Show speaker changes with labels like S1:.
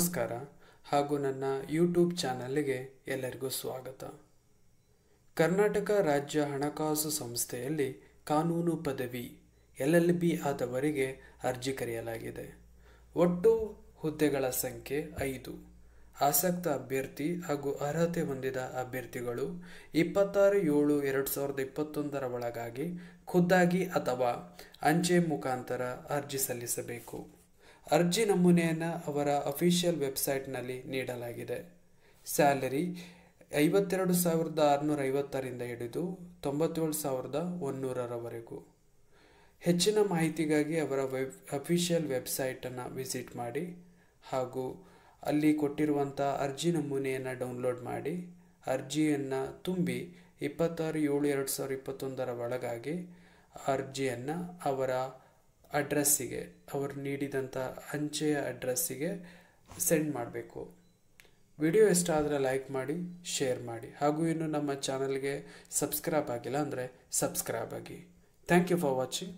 S1: ನಮಸ್ಕಾರ ಹಾಗೂ ನನ್ನ ಯೂಟ್ಯೂಬ್ ಚಾನಲ್ಗೆ ಎಲ್ಲರಿಗೂ ಸ್ವಾಗತ ಕರ್ನಾಟಕ ರಾಜ್ಯ ಹಣಕಾಸು ಸಂಸ್ಥೆಯಲ್ಲಿ ಕಾನೂನು ಪದವಿ ಎಲ್ ಎಲ್ ಬಿ ಆದವರಿಗೆ ಅರ್ಜಿ ಕರೆಯಲಾಗಿದೆ ಒಟ್ಟು ಹುದ್ದೆಗಳ ಸಂಖ್ಯೆ ಐದು ಆಸಕ್ತ ಅಭ್ಯರ್ಥಿ ಹಾಗೂ ಅರ್ಹತೆ ಹೊಂದಿದ ಅಭ್ಯರ್ಥಿಗಳು ಇಪ್ಪತ್ತಾರು ಏಳು ಎರಡು ಸಾವಿರದ ಇಪ್ಪತ್ತೊಂದರ ಒಳಗಾಗಿ ಖುದ್ದಾಗಿ ಅಥವಾ ಅಂಚೆ ಮುಖಾಂತರ ಅರ್ಜಿ ಸಲ್ಲಿಸಬೇಕು ಅರ್ಜಿ ನಮೂನೆಯನ್ನು ಅವರ ಅಫಿಷಿಯಲ್ ವೆಬ್ಸೈಟ್ನಲ್ಲಿ ನೀಡಲಾಗಿದೆ ಸ್ಯಾಲರಿ ಐವತ್ತೆರಡು ಸಾವಿರದ ಆರುನೂರ ಐವತ್ತರಿಂದ ಹಿಡಿದು ತೊಂಬತ್ತೇಳು ಸಾವಿರದ ಒನ್ನೂರರವರೆಗೂ ಹೆಚ್ಚಿನ ಮಾಹಿತಿಗಾಗಿ ಅವರ ವೆಬ್ ಅಫಿಷಿಯಲ್ ವೆಬ್ಸೈಟನ್ನು ವಿಸಿಟ್ ಮಾಡಿ ಹಾಗೂ ಅಲ್ಲಿ ಕೊಟ್ಟಿರುವಂಥ ಅರ್ಜಿ ನಮೂನೆಯನ್ನು ಡೌನ್ಲೋಡ್ ಮಾಡಿ ಅರ್ಜಿಯನ್ನು ತುಂಬಿ ಇಪ್ಪತ್ತಾರು ಏಳು ಎರಡು ಸಾವಿರದ ಇಪ್ಪತ್ತೊಂದರ ಒಳಗಾಗಿ ಅರ್ಜಿಯನ್ನು ಅವರ ಅಡ್ರೆಸ್ಸಿಗೆ ಅವರು ನೀಡಿದಂಥ ಅಂಚೆಯ ಅಡ್ರೆಸ್ಸಿಗೆ ಸೆಂಡ್ ಮಾಡಬೇಕು ವಿಡಿಯೋ ಇಷ್ಟ ಆದರೆ ಲೈಕ್ ಮಾಡಿ ಶೇರ್ ಮಾಡಿ ಹಾಗೂ ಇನ್ನು ನಮ್ಮ ಚಾನಲ್ಗೆ ಸಬ್ಸ್ಕ್ರೈಬ್ ಆಗಿಲ್ಲ ಅಂದರೆ ಸಬ್ಸ್ಕ್ರೈಬ್ ಆಗಿ ಥ್ಯಾಂಕ್ ಯು ಫಾರ್ ವಾಚಿಂಗ್